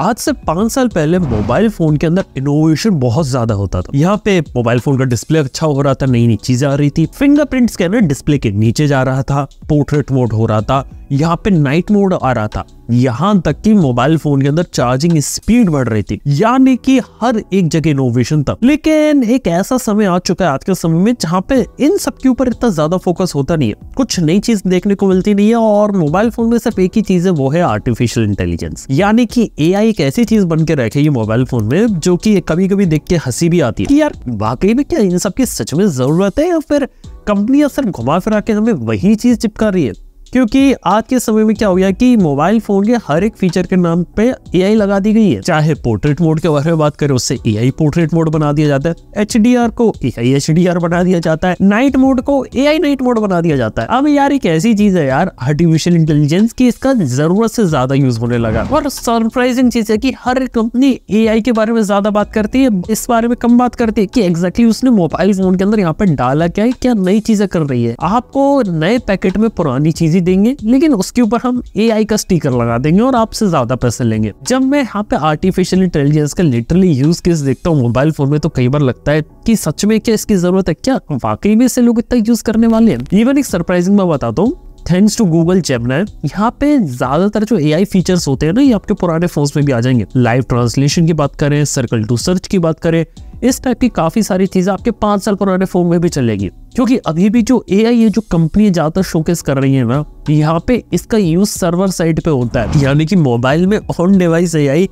आज से पांच साल पहले मोबाइल फोन के अंदर इनोवेशन बहुत ज्यादा होता था यहाँ पे मोबाइल फोन का डिस्प्ले अच्छा हो रहा था नई नई चीजें आ रही थी फिंगरप्रिंट स्कैनर डिस्प्ले के नीचे जा रहा था पोर्ट्रेट मोड हो रहा था यहाँ पे नाइट मोड आ रहा था यहाँ तक कि मोबाइल फोन के अंदर चार्जिंग स्पीड बढ़ रही थी यानी कि हर एक जगह इनोवेशन था लेकिन एक ऐसा समय आ चुका है आज के समय में जहाँ पे इन सब के ऊपर इतना ज्यादा फोकस होता नहीं है कुछ नई चीज देखने को मिलती नहीं है और मोबाइल फोन में सिर्फ एक ही चीज है वो है आर्टिफिशियल इंटेलिजेंस यानी की ए एक ऐसी चीज बन के रखे ये मोबाइल फोन में जो की कभी कभी देख के हंसी भी आती है कि यार वाकई में क्या इन सबकी सच में जरूरत है या फिर कंपनियां सिर्फ घुमा फिरा के हमें वही चीज चिपका रही है क्योंकि आज के समय में क्या हो गया कि मोबाइल फोन के हर एक फीचर के नाम पे एआई लगा दी गई है चाहे पोर्ट्रेट मोड के बारे में बात करें उससे एआई पोर्ट्रेट मोड बना दिया जाता है एच को एआई एच बना दिया जाता है नाइट मोड को एआई नाइट मोड बना दिया जाता है अब यार एक ऐसी चीज है यार आर्टिफिशियल इंटेलिजेंस की इसका जरूरत से ज्यादा यूज होने लगा और सरप्राइजिंग चीज है की हर कंपनी ए के बारे में ज्यादा बात करती है इस बारे में कम बात करती है की एग्जैक्टली उसने मोबाइल फोन के अंदर यहाँ पे डाला क्या है क्या नई चीजें कर रही है आपको नए पैकेट में पुरानी चीजें देंगे लेकिन उसके ऊपर हम ए का स्टीकर लगा देंगे और आपसे ज्यादा पैसे लेंगे जब मैं यहाँ पे आर्टिफिशियल इंटेलिजेंस का लिटरली यूज केस देखता हूँ मोबाइल फोन में तो कई बार लगता है कि सच में क्या इसकी जरूरत है क्या वाकई में इसे लोग इतना यूज करने वाले हैं इवन एक सरप्राइजिंग मैं बताता हूँ थैंक्स टू गूगल जेमनाय यहाँ पे ज्यादातर जो एआई फीचर्स होते हैं ना ये आपके पुराने फोन में भी आ जाएंगे लाइव ट्रांसलेशन की बात करें सर्कल टू सर्च की बात करें इस टाइप की काफी सारी चीजें आपके पांच साल पुराने फोन में भी चलेगी क्योंकि अभी भी जो ए आई है जो कंपनी ज़्यादातर शोकेस कर रही है ना यहाँ पे इसका यूज़ सर्वर साइड पे होता है यानी कि मोबाइल में ऑन डिवाइस ए आई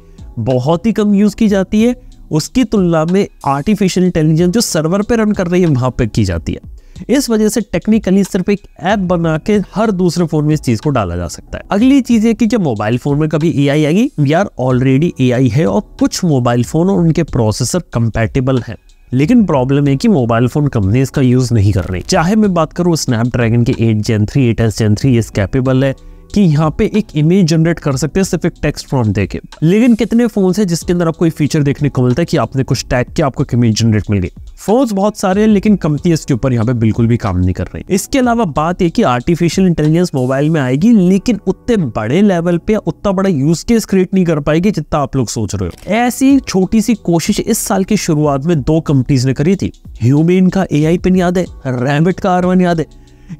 बहुत ही कम यूज़ की जाती है उसकी तुलना में आर्टिफिशियल इंटेलिजेंस जो सर्वर पे रन कर रही है वहां पे की जाती है इस वजह से टेक्निकली सिर्फ एक ऐप बना के हर दूसरे फोन में इस चीज को डाला जा सकता है अगली चीज है कि जब मोबाइल फोन में कभी A I we are already A I है और कुछ मोबाइल फोन और उनके प्रोसेसर कंपेटेबल है लेकिन प्रॉब्लम है कि मोबाइल फोन कंपनी इसका यूज नहीं कर रही चाहे मैं बात करूँ स्नैपड्रैगन के eight gen three eight S gen three इस कैपेबल है कि यहाँ पे एक इमेज जनरेट कर सकते हैं सिर्फ एक टेक्स्ट फॉर्म देके लेकिन कितने फोन है जिसके अंदर आपको एक फीचर देखने को मिलता है कि आपने कुछ टैग किया आपको इमेज जनरेट मिल गई फोन बहुत सारे हैं लेकिन कंपनी इसके ऊपर यहाँ पे बिल्कुल भी काम नहीं कर रही इसके अलावा बात यह कि आर्टिफिशियल इंटेलिजेंस मोबाइल में आएगी लेकिन उतने बड़े लेवल पे उतना बड़ा यूज केस क्रिएट नहीं कर पाएगी जितना आप लोग सोच रहे हो ऐसी छोटी सी कोशिश इस साल की शुरुआत में दो कंपनीज ने करी थी ह्यूमेन का ए आई पिन याद है रैबिट का आर याद है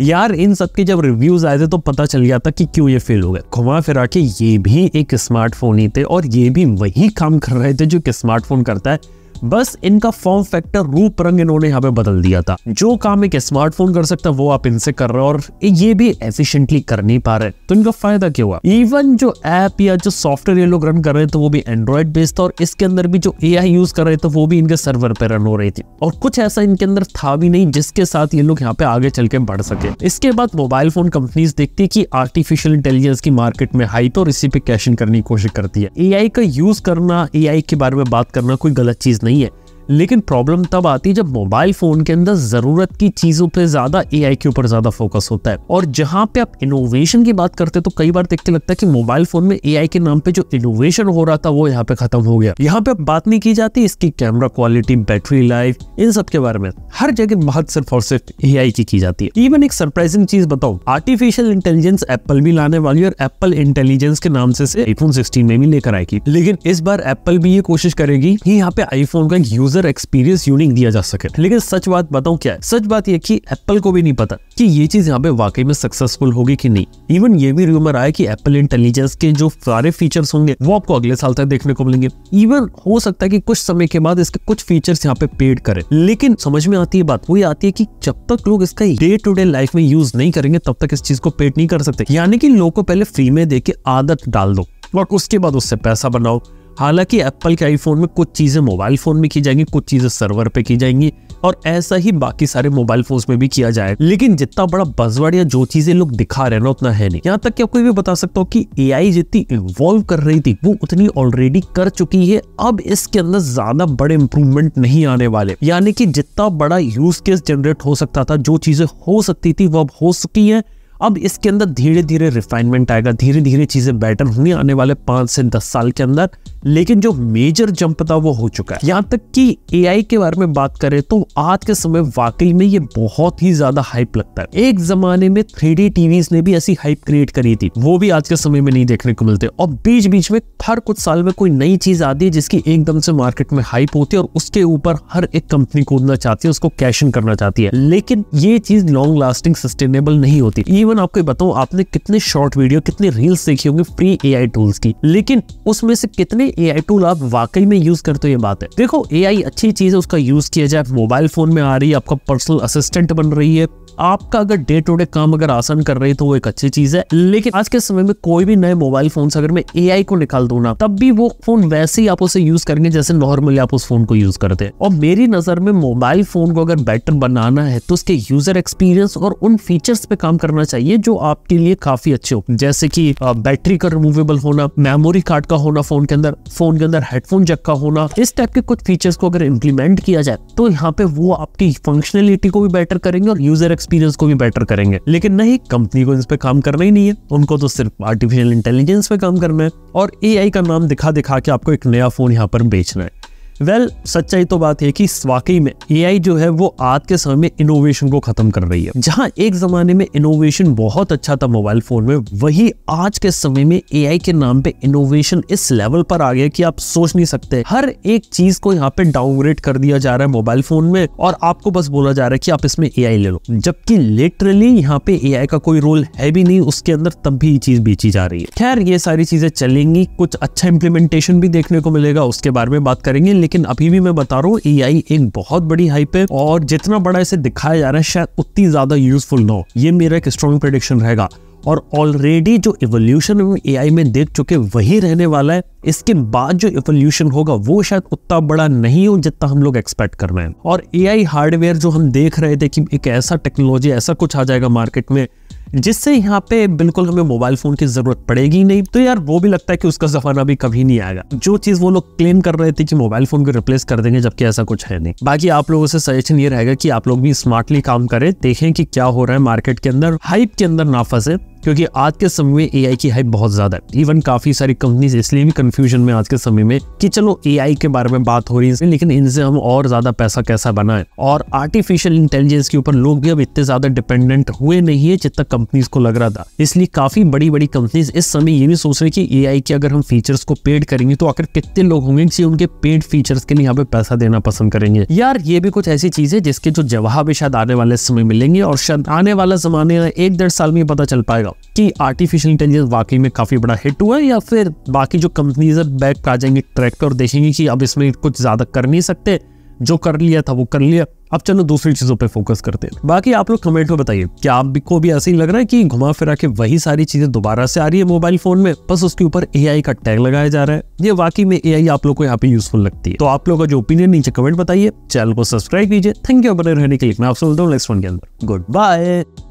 यार इन सब के जब रिव्यूज आए थे तो पता चल गया था कि क्यों ये फेल हो गए घुमा फिरा के ये भी एक स्मार्टफोन ही थे और ये भी वही काम कर रहे थे जो कि स्मार्टफोन करता है बस इनका फॉर्म फैक्टर रूप रंग इन्होंने यहाँ पे बदल दिया था जो काम एक स्मार्टफोन कर सकता वो आप इनसे कर रहे हो और ये भी एफिशिएंटली कर नहीं पा रहे तो इनका फायदा क्या हुआ इवन जो ऐप या जो सॉफ्टवेयर ये लोग रन कर रहे थे वो भी एंड्रॉइड बेस्ड था और इसके अंदर भी जो ए यूज कर रहे थे वो भी इनके सर्वर पे रन हो रही थी और कुछ ऐसा इनके अंदर था भी नहीं जिसके साथ ये लोग यहाँ पे आगे चल के बढ़ सके इसके बाद मोबाइल फोन कंपनीज देखती है की आर्टिफिशियल इंटेलिजेंस की मार्केट में हाई तो और इसी पे कैश करने की कोशिश करती है ए का यूज करना ए के बारे में बात करना कोई गलत चीज 冷眼。लेकिन प्रॉब्लम तब आती है जब मोबाइल फोन के अंदर जरूरत की चीजों पे ज्यादा ए के ऊपर ज्यादा फोकस होता है और जहां पे आप इनोवेशन की बात करते हैं तो कई बार देखते लगता है कि मोबाइल फोन में ए के नाम पे जो इनोवेशन हो रहा था वो यहाँ पे खत्म हो गया यहाँ पे अब बात नहीं की जाती इसकी कैमरा क्वालिटी बैटरी लाइफ इन सब के बारे में हर जगह बहुत सिर्फ और सिर्फ ए की की जाती है इवन एक सरप्राइजिंग चीज बताओ आर्टिफिशियल इंटेलिजेंस एप्पल भी लाने वाली है और एप्पल इंटेलिजेंस के नाम से आईफोन सिक्सटीन में भी लेकर आएगी लेकिन इस बार एप्पल भी ये कोशिश करेगी कि यहाँ पे आईफोन का एक यूज यूजर एक्सपीरियंस यूनिक दिया जा सके लेकिन सच बात बताऊं क्या है सच बात यह की एप्पल को भी नहीं पता कि ये चीज यहाँ पे वाकई में सक्सेसफुल होगी कि नहीं इवन ये भी रूमर आया कि एप्पल इंटेलिजेंस के जो सारे फीचर्स होंगे वो आपको अगले साल तक देखने को मिलेंगे इवन हो सकता है कि कुछ समय के बाद इसके कुछ फीचर्स यहाँ पे पेड करे लेकिन समझ में आती है बात वही आती है कि जब तक लोग इसका डे टू डे लाइफ में यूज नहीं करेंगे तब तक इस चीज को पेड नहीं कर सकते यानी कि लोगों को पहले फ्री में दे आदत डाल दो और उसके बाद उससे पैसा बनाओ हालांकि एप्पल के आईफोन में कुछ चीज़ें मोबाइल फ़ोन में की जाएंगी कुछ चीज़ें सर्वर पे की जाएंगी और ऐसा ही बाकी सारे मोबाइल फोन में भी किया जाए लेकिन जितना बड़ा बजवाड़ या जो चीजें लोग दिखा रहे हैं ना उतना है नहीं यहाँ तक कि आपको ये बता सकता हूँ कि ए जितनी इन्वॉल्व कर रही थी वो उतनी ऑलरेडी कर चुकी है अब इसके अंदर ज्यादा बड़े इंप्रूवमेंट नहीं आने वाले यानी कि जितना बड़ा यूज केस जनरेट हो सकता था जो चीजें हो सकती थी वो अब हो चुकी है अब इसके अंदर धीरे धीरे रिफाइनमेंट आएगा धीरे धीरे चीज़ें बेटर होंगी आने वाले पांच से दस साल के अंदर लेकिन जो मेजर जंप था वो हो चुका है यहाँ तक कि ए के बारे में बात करें तो आज के समय वाकई में ये बहुत ही ज्यादा हाइप लगता है एक जमाने में थ्री डी ने भी ऐसी हाइप क्रिएट करी थी वो भी आज के समय में नहीं देखने को मिलते और बीच बीच में हर कुछ साल में कोई नई चीज आती है जिसकी एकदम से मार्केट में हाइप होती है और उसके ऊपर हर एक कंपनी कूदना चाहती है उसको कैशन करना चाहती है लेकिन ये चीज लॉन्ग लास्टिंग सस्टेनेबल नहीं होती इवन इवन आपको बताओ आपने कितने शॉर्ट वीडियो कितने रील्स देखी होंगे फ्री एआई टूल्स की लेकिन उसमें से कितने एआई टूल आप वाकई में यूज करते हो ये बात है देखो एआई अच्छी चीज है उसका यूज किया जाए मोबाइल फोन में आ रही है आपका पर्सनल असिस्टेंट बन रही है आपका अगर डे टू डे काम अगर आसान कर रही तो वो एक अच्छी चीज है लेकिन आज के समय में कोई भी नए मोबाइल फोन अगर मैं एआई को निकाल दू ना तब भी वो फोन वैसे ही आप उसे यूज करेंगे जैसे नॉर्मली आप उस फोन को यूज करते हैं और मेरी नजर में मोबाइल फोन को अगर बेटर बनाना है तो उसके यूजर एक्सपीरियंस और उन फीचर्स पे काम करना चाहिए चाहिए जो आपके लिए काफी अच्छे हो जैसे कि बैटरी का रिमूवेबल होना मेमोरी कार्ड का होना फोन के अंदर फोन के अंदर हेडफोन जक का होना इस टाइप के कुछ फीचर्स को अगर इम्प्लीमेंट किया जाए तो यहाँ पे वो आपकी फंक्शनलिटी को भी बेटर करेंगे और यूजर एक्सपीरियंस को भी बेटर करेंगे लेकिन नहीं कंपनी को इस पे काम करना ही नहीं है उनको तो सिर्फ आर्टिफिशियल इंटेलिजेंस पे काम करना है और ए का नाम दिखा दिखा के आपको एक नया फोन यहाँ पर बेचना है वेल well, सच्चाई तो बात है कि वाकई में ए जो है वो आज के समय में इनोवेशन को खत्म कर रही है जहां एक जमाने में इनोवेशन बहुत अच्छा था मोबाइल फोन में वही आज के समय में ए के नाम पे इनोवेशन इस लेवल पर आ गया कि आप सोच नहीं सकते हर एक चीज को यहाँ पे डाउनग्रेड कर दिया जा रहा है मोबाइल फोन में और आपको बस बोला जा रहा है कि आप इसमें ए ले लो जबकि लिटरली यहाँ पे ए का कोई रोल है भी नहीं उसके अंदर तब भी ये चीज बेची जा रही है खैर ये सारी चीजें चलेंगी कुछ अच्छा इम्प्लीमेंटेशन भी देखने को मिलेगा उसके बारे में बात करेंगे लेकिन लेकिन अभी भी मैं बता रहा हूँ ए एक बहुत बड़ी हाइप है और जितना बड़ा इसे दिखाया जा रहा है शायद उतनी ज्यादा यूजफुल ना हो ये मेरा एक स्ट्रॉन्ग प्रडिक्शन रहेगा और ऑलरेडी जो इवोल्यूशन हम ए में देख चुके वही रहने वाला है इसके बाद जो इवोल्यूशन होगा वो शायद उतना बड़ा नहीं हो जितना हम लोग एक्सपेक्ट कर रहे हैं और ए हार्डवेयर जो हम देख रहे थे कि एक ऐसा टेक्नोलॉजी ऐसा कुछ आ जाएगा मार्केट में जिससे यहाँ पे बिल्कुल हमें मोबाइल फ़ोन की ज़रूरत पड़ेगी नहीं तो यार वो भी लगता है कि उसका ज़माना भी कभी नहीं आएगा जो चीज़ वो लोग क्लेम कर रहे थे कि मोबाइल फ़ोन को रिप्लेस कर देंगे जबकि ऐसा कुछ है नहीं बाकी आप लोगों से सजेशन ये रहेगा कि आप लोग भी स्मार्टली काम करें देखें कि क्या हो रहा है मार्केट के अंदर हाइप के अंदर ना फंसे क्योंकि आज के समय में एआई की हाइप बहुत ज़्यादा है इवन काफ़ी सारी कंपनीज इसलिए भी कंफ्यूजन में आज के समय में कि चलो एआई के बारे में बात हो रही है लेकिन इनसे हम और ज़्यादा पैसा कैसा बनाए और आर्टिफिशियल इंटेलिजेंस के ऊपर लोग भी अब इतने ज़्यादा डिपेंडेंट हुए नहीं है जितना कंपनीज को लग रहा था इसलिए काफ़ी बड़ी बड़ी कंपनीज इस समय ये भी सोच रही की ए के अगर हम फीचर्स को पेड करेंगे तो आखिर कितने लोग होंगे जो उनके पेड फीचर्स के लिए यहाँ पे पैसा देना पसंद करेंगे यार ये भी कुछ ऐसी चीज है जिसके जो जवाब शायद आने वाले समय मिलेंगे और शायद आने वाला जमाने एक डेढ़ साल में पता चल पाएगा कि आर्टिफिशियल इंटेलिजेंस वाकई में काफ़ी बड़ा हिट हुआ है या फिर बाकी जो कंपनीज है बैक आ जाएंगी ट्रैक पर और देखेंगे कि अब इसमें कुछ ज़्यादा कर नहीं सकते जो कर लिया था वो कर लिया अब चलो दूसरी चीज़ों पे फोकस करते हैं बाकी आप लोग कमेंट में बताइए कि आप भी को भी ऐसे ही लग रहा है कि घुमा फिरा के वही सारी चीज़ें दोबारा से आ रही है मोबाइल फोन में बस उसके ऊपर ए का टैग लगाया जा रहा है ये वाकई में ए आप लोग को यहाँ पे यूजफुल लगती है तो आप लोग का जो ओपिनियन नीचे कमेंट बताइए चैनल को सब्सक्राइब कीजिए थैंक यू बने रहने के लिए मैं आपसे बोलता हूँ नेक्स्ट वन के अंदर गुड बाय